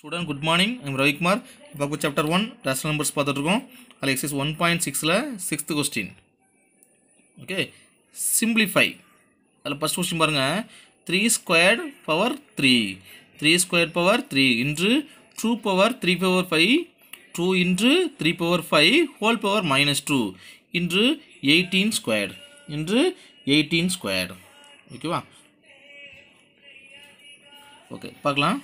student good morning I'm Ravikumar இப்போ chapter one rational numbers பார்த்துட்ருக்கோம் அதில் எக்ஸைஸ் ஒன் பாயிண்ட் சிக்ஸில் சிக்ஸ்த்து கொஸ்டின் ஓகே சிம்பிளிஃபை அதில் ஃபஸ்ட் கொஸ்டின் பாருங்கள் three squared power three three square power three into two power three power five two into three power five whole power minus two into eighteen squared into eighteen squared ஓகேவா okay பார்க்கலாம்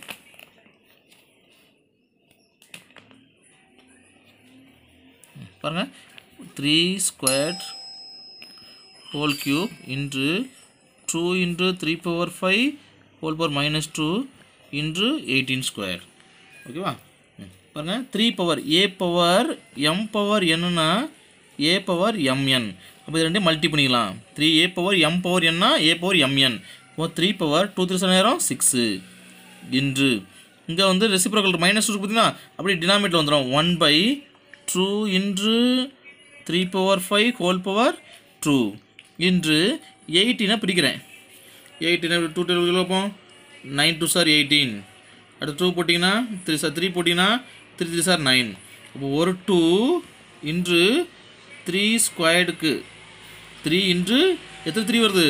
பாருங்க three square whole cube into two into three power five whole power minus two into eighteen square ஓகேவா பாருங்க three power a power m power என்னன்னா a power m n அப்போ இது ரெண்டே multi பண்ணிக்கலாம் three a power m power என்ன a power m n இப்போ three power two three seven நேரம் சிக்ஸு இன்று இங்கே வந்து ரெசிப்ரோக்கல் மைனஸ் டூ பார்த்தீங்கன்னா அப்படியே டினாமேட்டில் வந்துடும் one by two into three power five whole power two into எயிட்டினை பிடிக்கிறேன் எயிட்டினா டூ டெல் வைப்போம் நைன் டூ சார் எயிட்டீன் அடுத்து டூ போட்டிங்கன்னா த்ரீ சார் த்ரீ போட்டிங்கன்னா த்ரீ த்ரீ சார் நைன் அப்போ ஒரு டூ இன்று த்ரீ ஸ்கொயர்டுக்கு த்ரீ இன்று எத்தனை த்ரீ வருது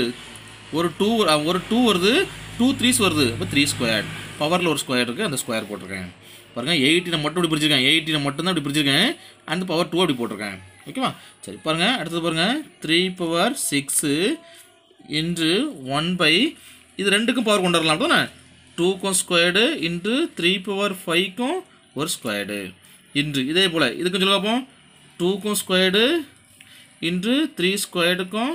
ஒரு டூ ஒரு டூ வருது டூ த்ரீஸ் வருது அப்போ த்ரீ ஸ்கொயர்டு பவரில் ஒரு ஸ்கொயர் இருக்குது அந்த ஸ்கொயர் போட்டிருக்கேன் பாருங்கள் எயிட்டினை மட்டும் இப்படி பிரிச்சிருக்கேன் எயிட்டினை மட்டும்தான் இப்படி பிரிச்சிருக்கேன் அந்த பவர் டூ அப்படி போட்டிருக்கேன் ஓகேவா சரி பாருங்கள் அடுத்தது பாருங்கள் three power six into one by இது ரெண்டுக்கும் பவர் கொண்டு வரலாம் தானே டூக்கும் ஸ்கொயர்டு இன்று த்ரீ பவர் ஃபைவ்க்கும் ஒரு ஸ்கொயர்டு இன்று இதே போல் இதுக்கும் சொல்லி பார்ப்போம் டூக்கும் ஸ்கொயர்டு இன்று த்ரீ ஸ்கொயர்டுக்கும்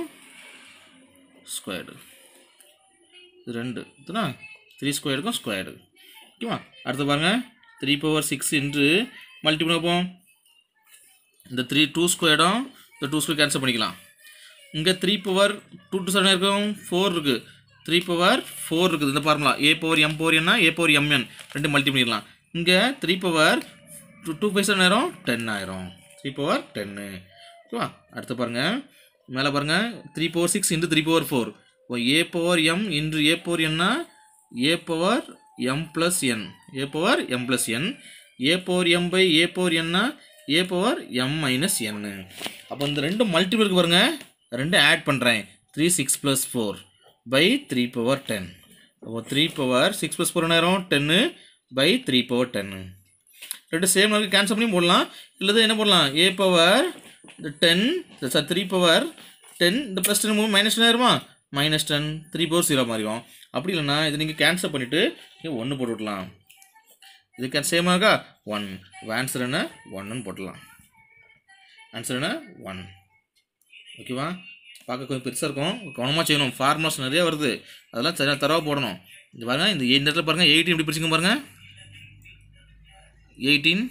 ஸ்கொயர்டு இது ரெண்டு இதுனா த்ரீ ஸ்கொயருக்கும் ஸ்கொயரு ஓகேவா அடுத்து பாருங்கள் three power six into multiple வைப்போம் இந்த த்ரீ டூ ஸ்கொயரும் இந்த டூ ஸ்கொயர் கேன்சல் பண்ணிக்கலாம் இங்கே three power two two seven இருக்கும் ஃபோர் இருக்குது த்ரீ பவர் ஃபோர் இருக்குது இந்த formula a power m power என்ன ஏ பவர் எம்என் ரெண்டு மல்டி பண்ணிக்கலாம் இங்கே த்ரீ பவர் டூ டூ பைசா ஆயிரும் டென் ஆயிரும் த்ரீ பவர் டென்னு ஓகேவா அடுத்து பாருங்கள் மேலே பாருங்கள் three power six into three power four ஓ a power m into a power என்ன a power m plus n a power m plus n a power m by a power என்னா a power m minus n அப்போ இந்த ரெண்டு மல்டிபிளுக்கு பாருங்கள் ரெண்டு add பண்ணுறேன் three six plus four by three power ten அப்போ three power six plus four நேரம் ten by three power ten ரெண்டு சேம் நம்பருக்கு கேன்சல் பண்ணி போடலாம் இல்லது என்ன போடலாம் ஏ பவர் டென் சார் த்ரீ பவர் டென் இந்த ப்ளஸ் டென் மூணு மைனஸ் ஆயிருமா minus ten three four zero மாதிரி வரும் அப்படி இல்லைனா இது நீங்கள் கேன்சல் பண்ணிவிட்டு ஒன்று போட்டு விடலாம் கே சேமாக ஒன் ஆன்சர் என்ன ஒன்றுன்னு போட்டலாம் ஆன்சர் என்ன ஒன் ஓகேவா பார்க்க கொஞ்சம் பெருசாக இருக்கும் கவனமாக செய்யணும் ஃபார்முலாஸ் நிறைய வருது அதெல்லாம் சரியாக தரவாக போடணும் இது பாருங்கள் இந்த இந்த இடத்துல பாருங்கள் எயிட்டீன் எப்படி பிரிச்சுங்க பாருங்கள் எயிட்டீன்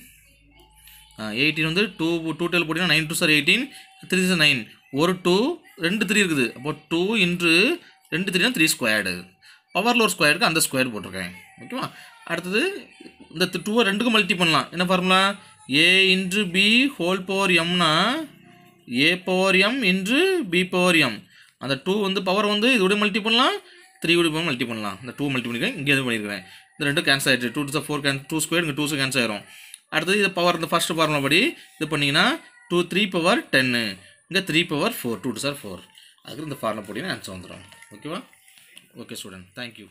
எயிட்டீன் வந்து டூ டூ டுவெல் போட்டிங்கன்னா நைன் டூ சார் எயிட்டீன் த்ரீ சார் நைன் ஒரு டூ ரெண்டு த்ரீ இருக்குது அப்போ டூ இன்று ரெண்டு த்ரீனா த்ரீ ஸ்கொயர்டு பவரில் ஒரு ஸ்கொயருக்கு அந்த ஸ்கொயர் போட்டிருக்கேன் ஓகேவா அடுத்தது இந்த டூவை ரெண்டுக்கும் மல்டி பண்ணலாம் என்ன formula a into b whole power எம்னா a power m into b power m அந்த டூ வந்து பவர் வந்து இதோட மல்டி பண்ணலாம் த்ரீ கூட பவர் மல்டி பண்ணலாம் இந்த டூ மல்டி பண்ணிக்கிறேன் இங்கே எதுவும் பண்ணியிருக்கிறேன் இந்த ரெண்டும் கேன்சல் ஆகிடுச்சு two two four can two square இங்கே டூ கேன்சல் ஆயிரும் அடுத்தது இது பவர் இந்த ஃபஸ்ட்டு ஃபார்முலா படி இது பண்ணிங்கன்னா டூ த்ரீ பவர் டென்னு இங்கே three power four two two சார் ஃபோர் அதுக்கு இந்த ஃபார்முலா போட்டிங்கன்னா ஆன்சர் வந்துடும் ஓகேவா ஓகே ஸ்டூடெண்ட் தேங்க்யூ